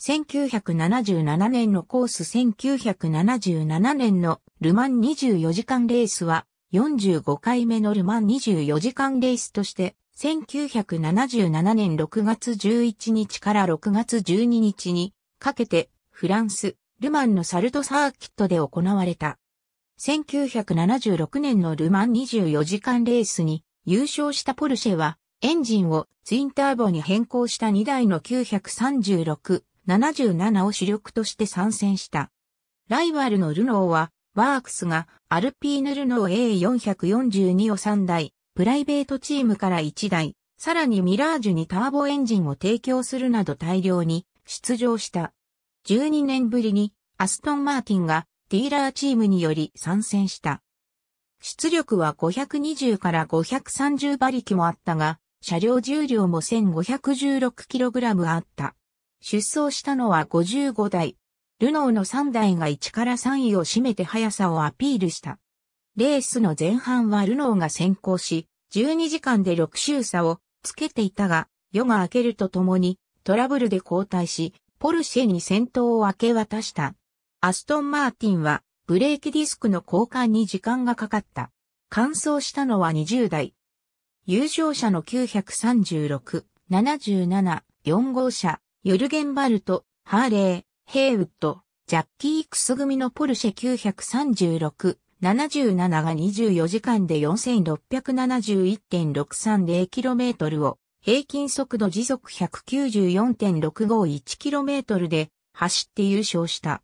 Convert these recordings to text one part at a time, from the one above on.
1977年のコース1977年のルマン24時間レースは45回目のルマン24時間レースとして1977年6月11日から6月12日にかけてフランス、ルマンのサルトサーキットで行われた。1976年のルマン24時間レースに優勝したポルシェはエンジンをツインターボに変更した2台の936 77を主力として参戦した。ライバルのルノーは、ワークスがアルピーヌルノー A442 を3台、プライベートチームから1台、さらにミラージュにターボエンジンを提供するなど大量に出場した。12年ぶりにアストン・マーティンがディーラーチームにより参戦した。出力は520から530馬力もあったが、車両重量も 1516kg あった。出走したのは55台。ルノーの3台が1から3位を占めて速さをアピールした。レースの前半はルノーが先行し、12時間で6周差をつけていたが、夜が明けるとともにトラブルで交代し、ポルシェに先頭を明け渡した。アストン・マーティンはブレーキディスクの交換に時間がかかった。完走したのは20台。優勝者の936、77、4号車、ヨルゲンバルト、ハーレー、ヘイウッド、ジャッキー・クス組のポルシェ936-77が24時間で 4671.630km を平均速度時速 194.651km で走って優勝した。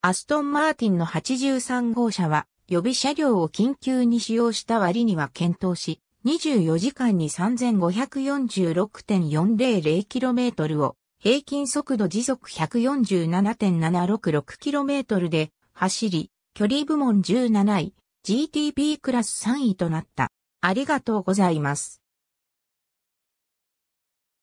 アストン・マーティンの83号車は予備車両を緊急に使用した割には検討し、24時間に 3546.400km を平均速度時速 147.766km で走り、距離部門17位、GTP クラス3位となった。ありがとうございます。